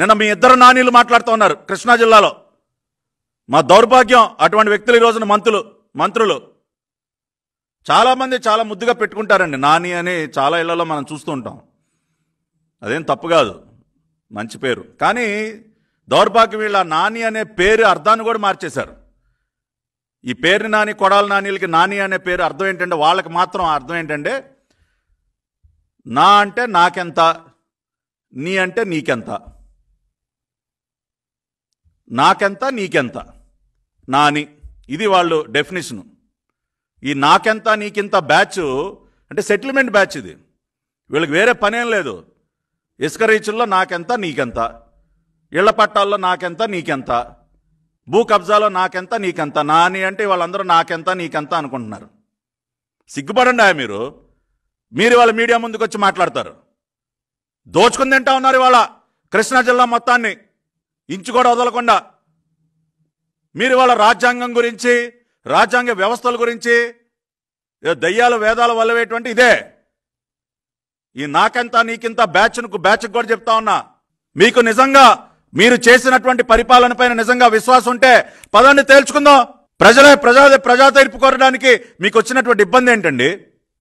నిన్న మీ ఇద్దరు నానీలు మాట్లాడుతూ ఉన్నారు కృష్ణా జిల్లాలో మా దౌర్భాగ్యం అటువంటి వ్యక్తులు ఈ రోజున మంత్రులు మంత్రులు చాలామంది చాలా ముద్దుగా పెట్టుకుంటారండి నాని అని చాలా ఇళ్లలో మనం చూస్తూ ఉంటాం అదేం తప్పు కాదు మంచి పేరు కానీ దౌర్భాగ్యం వీళ్ళ నాని అనే పేరు అర్థాన్ని కూడా మార్చేశారు ఈ పేరు నాని కొడాల నానీలకి నాని అనే పేరు అర్థం ఏంటంటే వాళ్ళకి మాత్రం అర్థం ఏంటంటే నా అంటే నాకెంత నీ అంటే నీకెంత నాకెంత నీకెంత నాని ఇది వాళ్ళు డెఫినేషను ఈ నాకెంత నీకింత బ్యాచ్ అంటే సెటిల్మెంట్ బ్యాచ్ ఇది వీళ్ళకి వేరే పనేం లేదు ఇసుక రీచుల్లో నాకెంత నీకెంత ఇళ్ల పట్టాల్లో నాకెంత నీకెంత భూ కబ్జాలో నాకెంత నీకెంత నాని అంటే వాళ్ళందరూ నాకెంత నీకెంత అనుకుంటున్నారు సిగ్గుపడండి మీరు మీరు వాళ్ళ మీడియా ముందుకు వచ్చి మాట్లాడతారు దోచుకుని తింటా ఉన్నారు ఇవాళ కృష్ణా జిల్లా మొత్తాన్ని ఇంచు కూడా వదలకుండా మీరు వాళ్ళ రాజ్యాంగం గురించి రాజ్యాంగ వ్యవస్థల గురించి దయ్యాల వేదాల వల్లవేటువంటి ఇదే ఈ నాకెంత నీకింత బ్యాచ్ను బ్యాచ్కు కూడా చెప్తా ఉన్నా మీకు నిజంగా మీరు చేసినటువంటి పరిపాలన పైన నిజంగా విశ్వాసం ఉంటే పదాన్ని తేల్చుకుందాం ప్రజలే ప్రజా ప్రజా తీర్పు కోరడానికి మీకు వచ్చినటువంటి ఇబ్బంది ఏంటండి